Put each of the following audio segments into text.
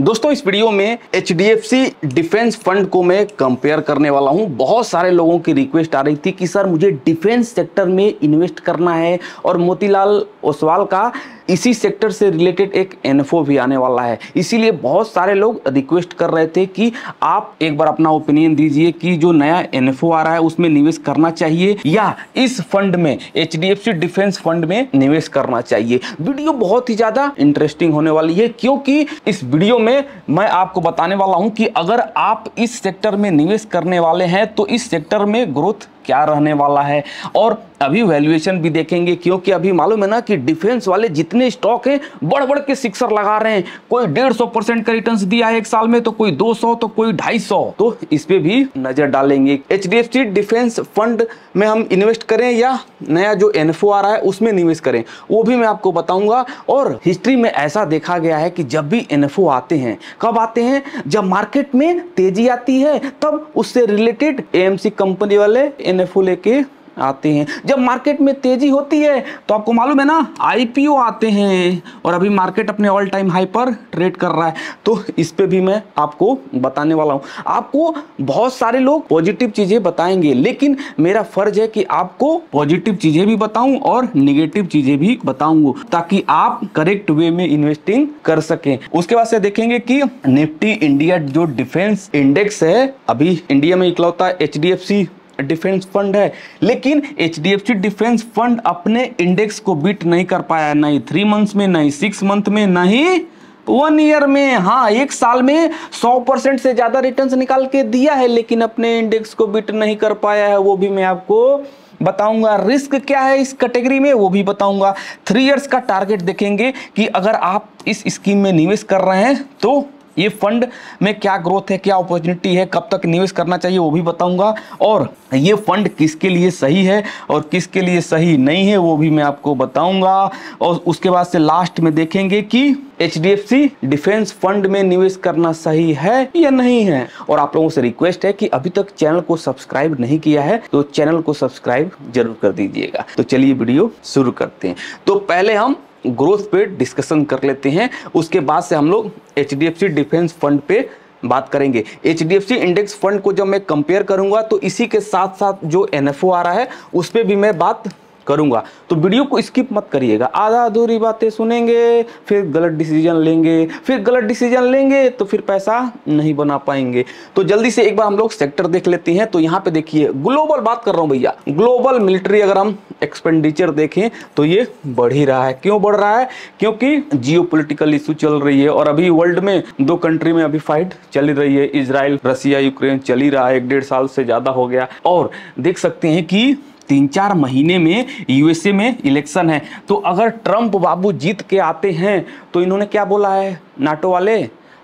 दोस्तों इस वीडियो में एच डिफेंस फंड को मैं कंपेयर करने वाला हूं बहुत सारे लोगों की रिक्वेस्ट आ रही थी कि सर मुझे डिफेंस सेक्टर में इन्वेस्ट करना है और मोतीलाल ओसवाल का इसी सेक्टर से रिलेटेड एक एन भी आने वाला है इसीलिए बहुत सारे लोग रिक्वेस्ट कर रहे थे कि आप एक बार अपना ओपिनियन दीजिए कि जो नया एन आ रहा है उसमें निवेश करना चाहिए या इस फंड में एच डिफेंस फंड में निवेश करना चाहिए वीडियो बहुत ही ज़्यादा इंटरेस्टिंग होने वाली है क्योंकि इस वीडियो में मैं आपको बताने वाला हूं कि अगर आप इस सेक्टर में निवेश करने वाले हैं तो इस सेक्टर में ग्रोथ क्या रहने वाला है और अभी वैल्यूएशन भी देखेंगे क्योंकि अभी मालूम है ना कि डिफेंस वाले जितने स्टॉक हैं बढ़ बढ़ के सिक्सर लगा रहे हैं कोई डेढ़ सौ परसेंट का रिटर्न दिया है एक साल में तो कोई दो सौ तो कोई ढाई सौ तो इस पर भी नजर डालेंगे एच डिफेंस फंड में हम इन्वेस्ट करें या नया जो एनफो आ रहा है उसमें निवेश करें वो भी मैं आपको बताऊंगा और हिस्ट्री में ऐसा देखा गया है कि जब भी एनफो आते हैं कब आते हैं जब मार्केट में तेजी आती है तब उससे रिलेटेड एएमसी कंपनी वाले एन एनएफओ लेके आते हैं जब मार्केट में तेजी होती है तो आपको मालूम है ना आईपीओ आते हैं और अभी मार्केट अपने ऑल टाइम हाई पर ट्रेड कर रहा है तो इस पे भी मैं आपको बताने वाला हूं आपको बहुत सारे लोग पॉजिटिव चीज़ें बताएंगे लेकिन मेरा फर्ज है कि आपको पॉजिटिव चीज़ें भी बताऊं और निगेटिव चीज़ें भी बताऊंगा ताकि आप करेक्ट वे में इन्वेस्टिंग कर सके उसके बाद से देखेंगे कि निफ्टी इंडिया जो डिफेंस इंडेक्स है अभी इंडिया में इकलौता एच डिफेंस फंड है लेकिन एच डिफेंस फंड अपने इंडेक्स को बीट नहीं कर पाया ना ही थ्री मंथ्स में ना ही सिक्स मंथ में ना ही वन ईयर में हाँ एक साल में सौ परसेंट से ज़्यादा रिटर्न्स निकाल के दिया है लेकिन अपने इंडेक्स को बीट नहीं कर पाया है वो भी मैं आपको बताऊंगा रिस्क क्या है इस कैटेगरी में वो भी बताऊंगा थ्री इयर्स का टारगेट देखेंगे कि अगर आप इस स्कीम में निवेश कर रहे हैं तो ये फंड में क्या ग्रोथ है क्या अपॉर्चुनिटी है कब तक निवेश करना चाहिए वो भी बताऊंगा और ये फंड किसके लिए सही है और किसके लिए सही नहीं है वो भी मैं आपको बताऊंगा और उसके बाद से लास्ट में देखेंगे कि एच डिफेंस फंड में निवेश करना सही है या नहीं है और आप लोगों से रिक्वेस्ट है कि अभी तक चैनल को सब्सक्राइब नहीं किया है तो चैनल को सब्सक्राइब जरूर कर दीजिएगा तो चलिए वीडियो शुरू करते हैं तो पहले हम ग्रोथ पे डिस्कशन कर लेते हैं उसके बाद से हम लोग एच डिफेंस फंड पे बात करेंगे एच इंडेक्स फंड को जब मैं कंपेयर करूंगा तो इसी के साथ साथ जो एन आ रहा है उस पर भी मैं बात करूंगा तो वीडियो को स्किप मत करिएगा आधा अधूरी बातें सुनेंगे फिर गलत डिसीजन लेंगे फिर गलत डिसीजन लेंगे तो फिर पैसा नहीं बना पाएंगे तो जल्दी से एक बार हम लोग सेक्टर देख लेते हैं तो यहाँ पे देखिए ग्लोबल बात कर रहा हूँ भैया ग्लोबल मिलिट्री अगर हम एक्सपेंडिचर देखें तो ये बढ़ ही रहा है क्यों बढ़ रहा है क्योंकि जियो पोलिटिकल इशू चल रही है और अभी वर्ल्ड में दो कंट्री में अभी फाइट चल रही है इसराइल रसिया यूक्रेन चल ही रहा है एक डेढ़ साल से ज़्यादा हो गया और देख सकते हैं कि तीन चार महीने में यूएसए में इलेक्शन है तो अगर ट्रंप बाबू जीत के आते हैं तो इन्होंने क्या बोला है नाटो वाले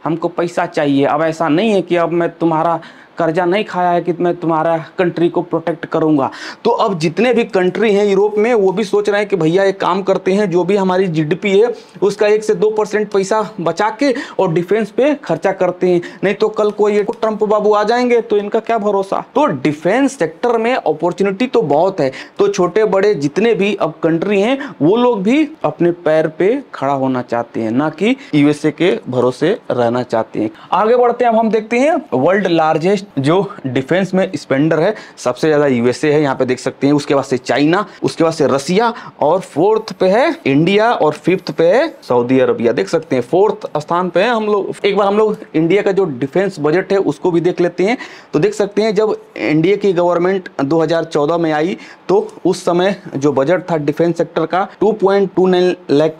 हमको पैसा चाहिए अब ऐसा नहीं है कि अब मैं तुम्हारा कर्जा नहीं खाया है कि मैं तुम्हारा कंट्री को प्रोटेक्ट करूंगा तो अब जितने भी कंट्री हैं यूरोप में वो भी सोच रहे हैं कि भैया एक काम करते हैं जो भी हमारी जीडीपी है उसका एक से दो परसेंट पैसा बचा के और डिफेंस पे खर्चा करते हैं नहीं तो कल को ये ट्रंप बाबू आ जाएंगे तो इनका क्या भरोसा तो डिफेंस सेक्टर में अपॉर्चुनिटी तो बहुत है तो छोटे बड़े जितने भी अब कंट्री हैं वो लोग भी अपने पैर पे खड़ा होना चाहते हैं ना कि यूएसए के भरोसे रहना चाहते हैं आगे बढ़ते हैं अब हम देखते हैं वर्ल्ड लार्जेस्ट जो डिफेंस में स्पेंडर है सबसे ज़्यादा यूएसए है यहाँ पे देख सकते हैं उसके बाद से चाइना उसके बाद से रसिया और फोर्थ पे है इंडिया और फिफ्थ पे है सऊदी अरबिया देख सकते हैं फोर्थ स्थान पे है हम लोग एक बार हम लोग इंडिया का जो डिफेंस बजट है उसको भी देख लेते हैं तो देख सकते हैं जब इंडिया की गवर्नमेंट दो में आई तो उस समय जो बजट था डिफेंस सेक्टर का टू पॉइंट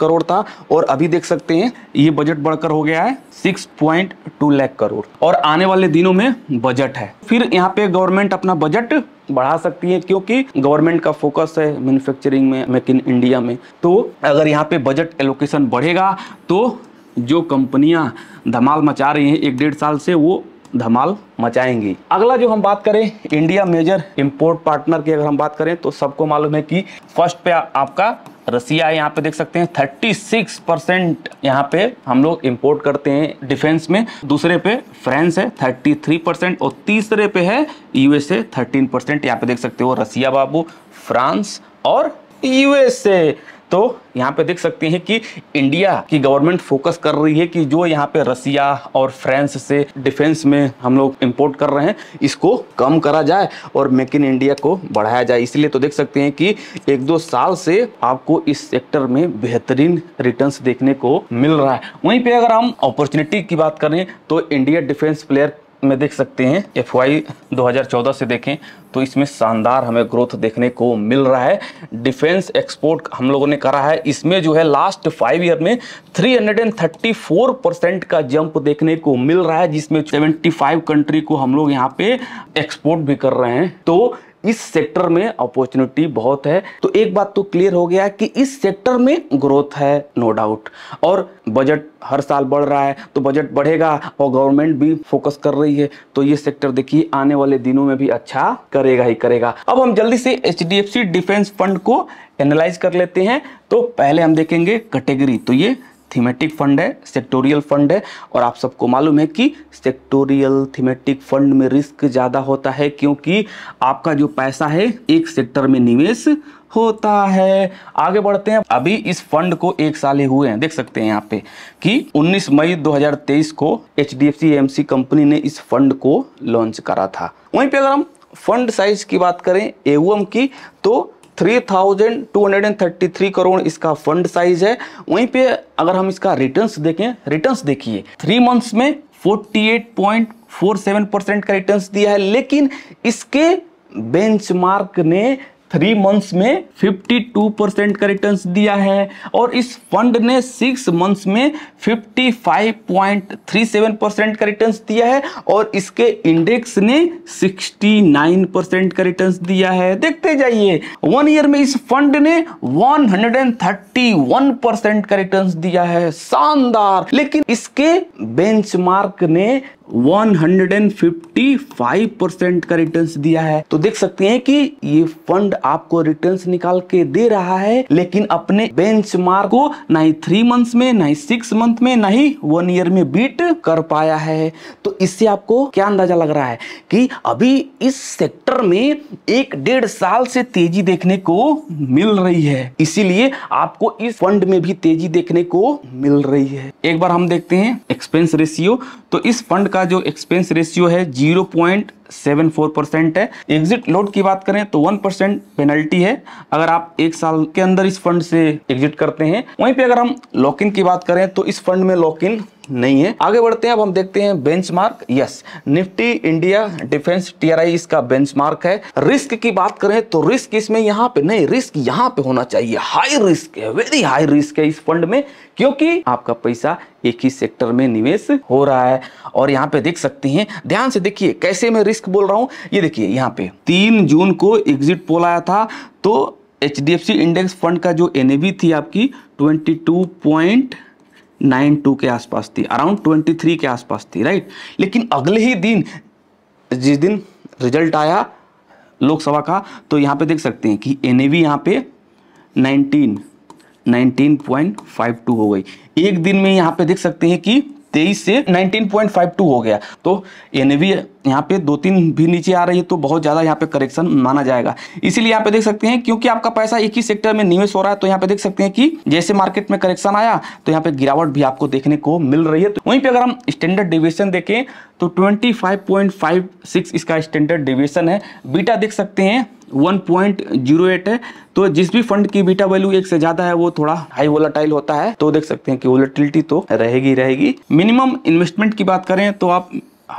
करोड़ था और अभी देख सकते हैं ये बजट बढ़कर हो गया है 6.2 लाख करोड़ और आने वाले दिनों में बजट बजट है फिर यहाँ पे गवर्नमेंट अपना बजट बढ़ा सकती है क्योंकि गवर्नमेंट का फोकस है मैन्युफैक्चरिंग में मेक इन इंडिया में तो अगर यहाँ पे बजट एलोकेशन बढ़ेगा तो जो कंपनियां धमाल मचा रही हैं एक डेढ़ साल से वो धमाल मचाएंगी अगला जो हम बात करें इंडिया मेजर इंपोर्ट पार्टनर की अगर हम बात करें तो सबको मालूम है कि फर्स्ट पे आपका रसिया यहाँ पे देख सकते हैं 36 परसेंट यहाँ पे हम लोग इम्पोर्ट करते हैं डिफेंस में दूसरे पे फ्रांस है 33 परसेंट और तीसरे पे है यूएसए 13 परसेंट यहाँ पे देख सकते हो रसिया बाबू फ्रांस और यूएसए तो यहाँ पे देख सकते हैं कि इंडिया की गवर्नमेंट फोकस कर रही है कि जो यहाँ पे रसिया और फ्रांस से डिफेंस में हम लोग इम्पोर्ट कर रहे हैं इसको कम करा जाए और मेक इन इंडिया को बढ़ाया जाए इसलिए तो देख सकते हैं कि एक दो साल से आपको इस सेक्टर में बेहतरीन रिटर्न देखने को मिल रहा है वहीं पर अगर हम अपॉर्चुनिटी की बात करें तो इंडिया डिफेंस प्लेयर में देख सकते हैं एफ 2014 से देखें तो इसमें शानदार हमें ग्रोथ देखने को मिल रहा है डिफेंस एक्सपोर्ट हम लोगों ने करा है इसमें जो है लास्ट फाइव ईयर में 334 परसेंट का जंप देखने को मिल रहा है जिसमें 75 कंट्री को हम लोग यहाँ पे एक्सपोर्ट भी कर रहे हैं तो इस सेक्टर में अपॉर्चुनिटी बहुत है तो एक बात तो क्लियर हो गया कि इस सेक्टर में ग्रोथ है नो डाउट और बजट हर साल बढ़ रहा है तो बजट बढ़ेगा और गवर्नमेंट भी फोकस कर रही है तो ये सेक्टर देखिए आने वाले दिनों में भी अच्छा करेगा ही करेगा अब हम जल्दी से एच डिफेंस फंड को एनालाइज कर लेते हैं तो पहले हम देखेंगे कैटेगरी तो ये थीमेटिक फंड है सेक्टोरियल फंड है और आप सबको मालूम है कि सेक्टोरियल थीमेटिक फंड में रिस्क ज़्यादा होता है क्योंकि आपका जो पैसा है एक सेक्टर में निवेश होता है आगे बढ़ते हैं अभी इस फंड को एक साल ही हुए हैं देख सकते हैं यहाँ पे कि 19 मई 2023 को एच डी कंपनी ने इस फंड को लॉन्च करा था वहीं पे अगर हम फंड साइज की बात करें एवम की तो 3,233 करोड़ इसका फंड साइज है वहीं पे अगर हम इसका रिटर्न्स देखें रिटर्न्स देखिए थ्री मंथ्स में 48.47 परसेंट का रिटर्न्स दिया है लेकिन इसके बेंचमार्क ने थ्री मंथ्स में 52 परसेंट का रिटर्न दिया है और इस फंड ने सिक्स मंथ्स में 55.37 परसेंट का रिटर्न दिया है और इसके इंडेक्स ने 69 परसेंट का रिटर्न दिया है देखते जाइए वन ईयर में इस फंड ने 131 परसेंट का रिटर्न दिया है शानदार लेकिन इसके बेंचमार्क ने 155 परसेंट का रिटर्न्स दिया है तो देख सकते हैं कि ये फंड आपको रिटर्न्स निकाल के दे रहा है लेकिन अपने बेंचमार्क को ना ही थ्री मंथ में ना ही सिक्स मंथ में ना ही वन ईयर में बीट कर पाया है तो इससे आपको क्या अंदाजा लग रहा है कि अभी इस सेक्टर में एक डेढ़ साल से तेजी देखने को मिल रही है इसीलिए आपको इस फंड में भी तेजी देखने को मिल रही है एक बार हम देखते हैं एक्सपेंस रेशियो तो इस फंड का जो एक्सपेंस रेशियो है zero point seven four percent है एग्जिट लोड की बात करें तो वन परसेंट पेनल्टी है अगर आप एक साल के अंदर इस फंड से एग्जिट करते हैं वहीं पे अगर हम लॉक इन की बात करें तो इस फंड में लॉक इन नहीं है आगे बढ़ते हैं अब हम देखते हैं benchmark yes Nifty India defence TRI इसका बेंचमार्क है रिस्क की बात करें तो रिस्क इसमें यहाँ पे नहीं रिस्क यहाँ पे होना चाहिए हाई रिस्क है वेरी हाई रिस्क है इस फंड में क्योंकि आपका पैसा एक ही सेक्टर में निवेश हो रहा है और यहाँ पे देख सकते हैं ध्यान से देखिए कैसे में रिस्क रिस्क बोल रहा हूं ये देखिए यहां पे तीन जून को एग्जिट पोल आया था तो एच इंडेक्स फंड का जो एन थी आपकी ट्वेंटी 92 के आसपास थी अराउंड 23 थ्री के आसपास थी राइट लेकिन अगले ही दिन जिस दिन रिजल्ट आया लोकसभा का तो यहाँ पे देख सकते हैं कि एन ए यहाँ पे 19, 19.52 हो गई एक दिन में यहाँ पे देख सकते हैं कि तेईस से 19.52 हो गया तो एन वी यहाँ पे दो तीन भी नीचे आ रही है तो बहुत ज़्यादा यहाँ पे करेक्शन माना जाएगा इसीलिए यहाँ पे देख सकते हैं क्योंकि आपका पैसा एक ही सेक्टर में निवेश हो रहा है तो यहाँ पे देख सकते हैं कि जैसे मार्केट में करेक्शन आया तो यहाँ पे गिरावट भी आपको देखने को मिल रही है तो वहीं पर अगर हम स्टैंडर्ड डिविएशन देखें तो ट्वेंटी इसका स्टैंडर्ड डिविएशन है बीटा देख सकते हैं 1.08 है तो जिस भी फंड की बीटा वैल्यू एक से ज्यादा है वो थोड़ा हाई वोलाटाइल होता है तो देख सकते हैं कि वोलाटिलिटी तो रहेगी रहेगी मिनिमम इन्वेस्टमेंट की बात करें तो आप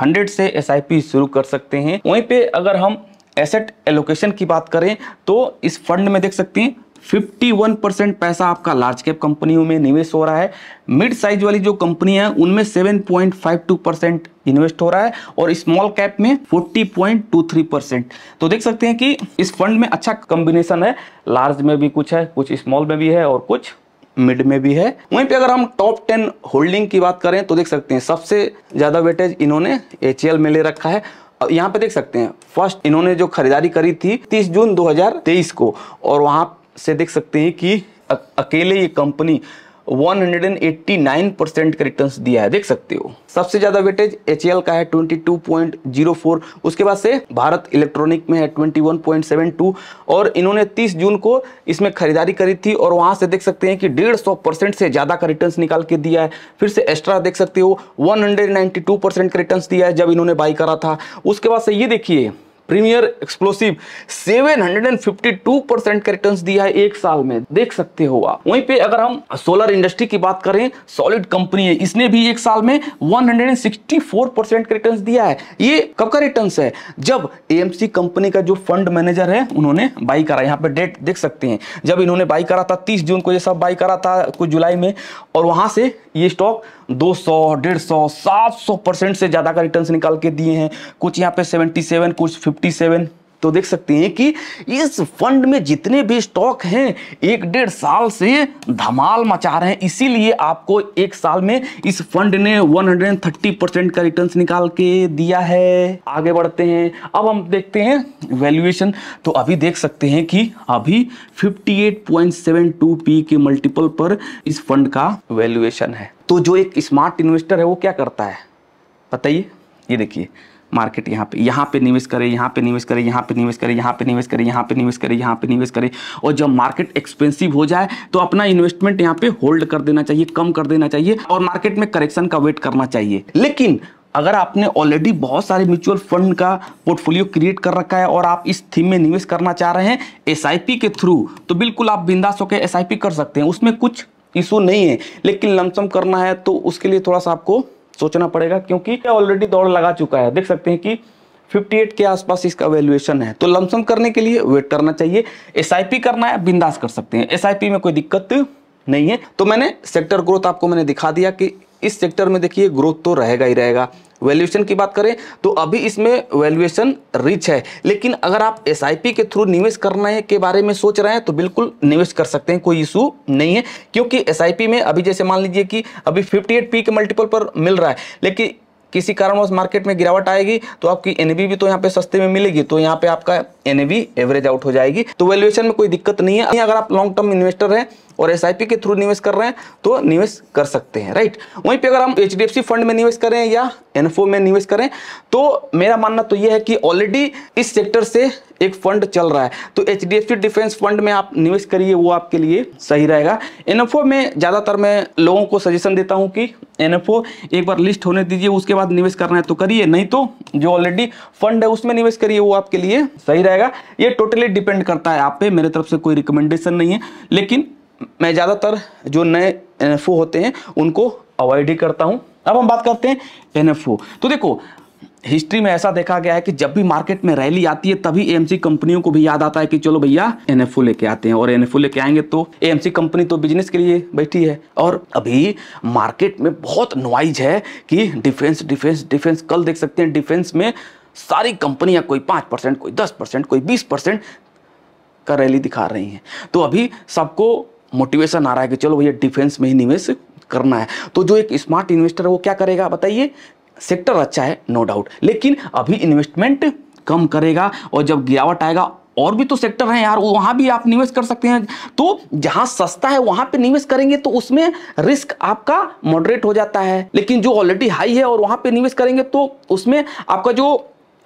100 से एस शुरू कर सकते हैं वहीं पे अगर हम एसेट एलोकेशन की बात करें तो इस फंड में देख सकते हैं 51 परसेंट पैसा आपका लार्ज कैप कंपनियों में निवेश हो रहा है मिड साइज वाली जो कंपनी है उनमें 7.52 परसेंट इन्वेस्ट हो रहा है और स्मॉल कैप में 40.23 परसेंट तो देख सकते हैं कि इस फंड में अच्छा कॉम्बिनेशन है लार्ज में भी कुछ है कुछ स्मॉल में भी है और कुछ मिड में भी है वहीं पे अगर हम टॉप टेन होल्डिंग की बात करें तो देख सकते हैं सबसे ज़्यादा वेटेज इन्होंने एच में ले रखा है यहाँ पे देख सकते हैं फर्स्ट इन्होंने जो खरीदारी करी थी 30 जून 2023 को और वहां से देख सकते हैं कि अकेले ये कंपनी 189 परसेंट का रिटर्न दिया है देख सकते हो सबसे ज्यादा वेटेज एच का है 22.04 उसके बाद से भारत इलेक्ट्रॉनिक में है 21.72 और इन्होंने 30 जून को इसमें खरीदारी करी थी और वहां से देख सकते हैं कि 150 परसेंट से ज्यादा का रिटर्न निकाल के दिया है फिर से एक्स्ट्रा देख सकते हो 192 परसेंट का रिटर्न दिया है जब इन्होंने बाई करा था उसके बाद से ये देखिए प्रीमियर एक्सप्लोसिव 752 का रिटर्न्स दिया है एक साल में देख सकते हो आप वहीं पे अगर हम सोलर इंडस्ट्री की बात करें सॉलिड कंपनी है इसने भी एक साल में 164 परसेंट का रिटर्न दिया है ये कब का रिटर्न है जब एएमसी कंपनी का जो फंड मैनेजर है उन्होंने बाई करा यहाँ पे डेट देख सकते हैं जब इन्होंने बाई करा था तीस जून को ये सब बाई करा था कुछ जुलाई में और वहां से ये स्टॉक दो सौ डेढ़ सौ सात सौ परसेंट से ज़्यादा का रिटर्न्स निकाल के दिए हैं कुछ यहाँ पे सेवेंटी सेवन कुछ फिफ्टी सेवन तो देख सकते हैं कि इस फंड में जितने भी स्टॉक हैं एक डेढ़ साल से धमाल मचा रहे हैं इसीलिए आपको एक साल में इस फंड ने 130 परसेंट का रिटर्न्स निकाल के दिया है आगे बढ़ते हैं अब हम देखते हैं वैल्यूएशन तो अभी देख सकते हैं कि अभी 58.72 पी के मल्टीपल पर इस फंड का वैल्यूएशन है तो जो एक स्मार्ट इन्वेस्टर है वो क्या करता है बताइए ये देखिए मार्केट यहाँ पे यहाँ पे निवेश करें यहाँ पे निवेश करें यहाँ पे निवेश करें यहाँ पे निवेश करें यहाँ पे निवेश करें यहाँ पे निवेश करें और जब मार्केट एक्सपेंसिव हो जाए तो अपना इन्वेस्टमेंट यहाँ पे होल्ड कर देना चाहिए कम कर देना चाहिए और मार्केट में करेक्शन का वेट करना चाहिए लेकिन अगर आपने ऑलरेडी बहुत सारे म्यूचुअल फंड का पोर्टफोलियो क्रिएट कर रखा है और आप इस थीम में निवेश करना चाह रहे हैं एस के थ्रू तो बिल्कुल आप बिंदास होकर एस कर सकते हैं उसमें कुछ इशू नहीं है लेकिन लमसम करना है तो उसके लिए थोड़ा सा आपको सोचना पड़ेगा क्योंकि ऑलरेडी दौड़ लगा चुका है देख सकते हैं कि 58 के आसपास इसका वैल्यूएशन है तो लमसम करने के लिए वेट करना चाहिए एस करना है बिंदास कर सकते हैं एस में कोई दिक्कत नहीं है तो मैंने सेक्टर ग्रोथ आपको मैंने दिखा दिया कि इस सेक्टर में देखिए ग्रोथ तो रहेगा ही रहेगा वैल्यूएशन की बात करें तो अभी इसमें वैल्यूएशन रिच है लेकिन अगर आप एस के थ्रू निवेश करने के बारे में सोच रहे हैं तो बिल्कुल निवेश कर सकते हैं कोई इशू नहीं है क्योंकि एस में अभी जैसे मान लीजिए कि अभी 58 पी के मल्टीपल पर मिल रहा है लेकिन किसी कारणवश मार्केट में गिरावट आएगी तो आपकी एन भी तो यहाँ पे सस्ते में मिलेगी तो यहाँ पे आपका एन एवरेज आउट हो जाएगी तो वैल्यूएशन में कोई दिक्कत नहीं है अगर आप लॉन्ग टर्म इन्वेस्टर हैं और एस के थ्रू निवेश कर रहे हैं तो निवेश कर सकते हैं राइट वहीं पर अगर हम एच फंड में निवेश करें या एनफो में निवेश करें तो मेरा मानना तो यह है कि ऑलरेडी इस सेक्टर से एक फंड चल रहा है तो एच डिफेंस फंड में आप निवेश करिए वो आपके लिए सही रहेगा एनएफओ में ज़्यादातर मैं लोगों को सजेशन देता हूँ कि एनएफओ एक बार लिस्ट होने दीजिए उसके बाद निवेश करना है तो करिए नहीं तो जो ऑलरेडी फंड है उसमें निवेश करिए वो आपके लिए सही रहेगा ये टोटली डिपेंड करता है आप पे मेरे तरफ से कोई रिकमेंडेशन नहीं है लेकिन मैं ज़्यादातर जो नए एन होते हैं उनको अवॉइड ही करता हूँ अब हम बात करते हैं एन तो देखो हिस्ट्री में ऐसा देखा गया है कि जब भी मार्केट में रैली आती है तभी एएमसी कंपनियों को भी याद आता है कि चलो भैया एनएफओ लेके आते हैं और एनएफओ लेके आएंगे तो एएमसी कंपनी तो बिजनेस के लिए बैठी है और अभी मार्केट में बहुत नॉइज है कि डिफेंस डिफेंस डिफेंस कल देख सकते हैं डिफेंस में सारी कंपनियां कोई पांच परसेंट कोई दस परसेंट कोई बीस परसेंट का रैली दिखा रही हैं तो अभी सबको मोटिवेशन आ रहा है कि चलो भैया डिफेंस में ही निवेश करना है तो जो एक स्मार्ट इन्वेस्टर है वो क्या करेगा बताइए सेक्टर अच्छा है नो डाउट लेकिन अभी इन्वेस्टमेंट कम करेगा और जब गिरावट आएगा और भी तो सेक्टर हैं यार वहाँ भी आप निवेश कर सकते हैं तो जहाँ सस्ता है वहां पे निवेश करेंगे तो उसमें रिस्क आपका मॉडरेट हो जाता है लेकिन जो ऑलरेडी हाई है और वहां पे निवेश करेंगे तो उसमें आपका जो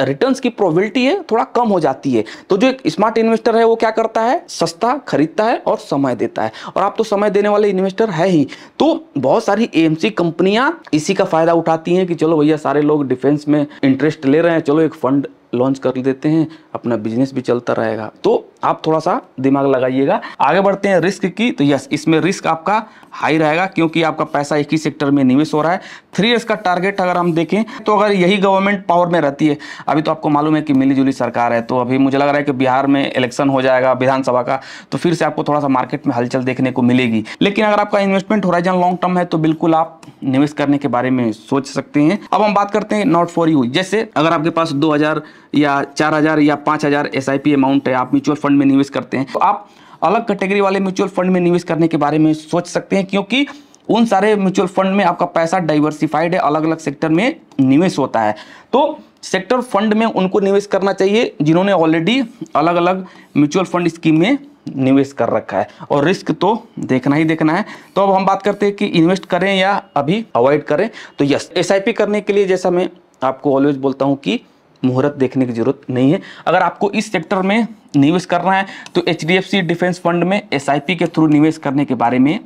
रिटर्न्स की प्रोबेबिलिटी है थोड़ा कम हो जाती है तो जो एक स्मार्ट इन्वेस्टर है वो क्या करता है सस्ता खरीदता है और समय देता है और आप तो समय देने वाले इन्वेस्टर है ही तो बहुत सारी ए कंपनियां इसी का फायदा उठाती हैं कि चलो भैया सारे लोग डिफेंस में इंटरेस्ट ले रहे हैं चलो एक फंड लॉन्च कर देते हैं अपना बिजनेस भी चलता रहेगा तो आप थोड़ा सा दिमाग लगाइएगा आगे बढ़ते हैं रिस्क की तो यस इसमें रिस्क आपका हाई रहेगा क्योंकि आपका पैसा एक ही सेक्टर में निवेश हो रहा है थ्री ईयर्स का टारगेट अगर हम देखें तो अगर यही गवर्नमेंट पावर में रहती है अभी तो आपको मालूम है कि मिली सरकार है तो अभी मुझे लग रहा है कि बिहार में इलेक्शन हो जाएगा विधानसभा का तो फिर से आपको थोड़ा सा मार्केट में हलचल देखने को मिलेगी लेकिन अगर आपका इन्वेस्टमेंट हो लॉन्ग टर्म है तो बिल्कुल आप निवेश करने के बारे में सोच सकते हैं अब हम बात करते हैं नॉट फॉर यू जैसे अगर आपके पास दो हजार या चार हजार या पाँच हजार एस अमाउंट है आप म्यूचुअल फंड फंड में निवेश करते हैं तो आप अलग कैटेगरी वाले म्यूचुअल फंड में निवेश करने के बारे में सोच सकते हैं क्योंकि उन सारे म्यूचुअल फंड में आपका पैसा डाइवर्सिफाइड है अलग अलग सेक्टर में निवेश होता है तो सेक्टर फंड में उनको निवेश करना चाहिए जिन्होंने ऑलरेडी अलग अलग म्यूचुअल फंड स्कीम में निवेश कर रखा है और रिस्क तो देखना ही देखना है तो अब हम बात करते हैं कि इन्वेस्ट करें या अभी अवॉइड करें तो यस एस करने के लिए जैसा मैं आपको ऑलवेज बोलता हूँ कि मुहूर्त देखने की जरूरत नहीं है अगर आपको इस सेक्टर में निवेश करना है तो एच डिफेंस फंड में एस के थ्रू निवेश करने के बारे में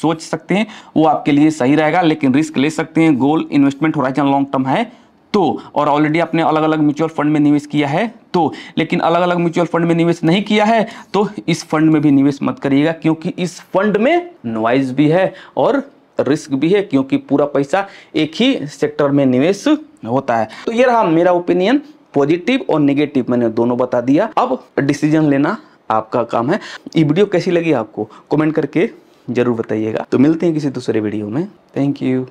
सोच सकते हैं वो आपके लिए सही रहेगा लेकिन रिस्क ले सकते हैं goal investment horizon long term है तो और ऑलरेडी आपने अलग अलग म्यूचुअल फंड में निवेश किया है तो लेकिन अलग अलग म्यूचुअल फंड में निवेश नहीं किया है तो इस फंड में भी निवेश मत करिएगा क्योंकि इस फंड में नॉइज भी है और रिस्क भी है क्योंकि पूरा पैसा एक ही सेक्टर में निवेश होता है तो ये रहा मेरा ओपिनियन पॉजिटिव और नेगेटिव मैंने दोनों बता दिया अब डिसीजन लेना आपका काम है ये वीडियो कैसी लगी आपको कमेंट करके ज़रूर बताइएगा तो मिलते हैं किसी दूसरे वीडियो में थैंक यू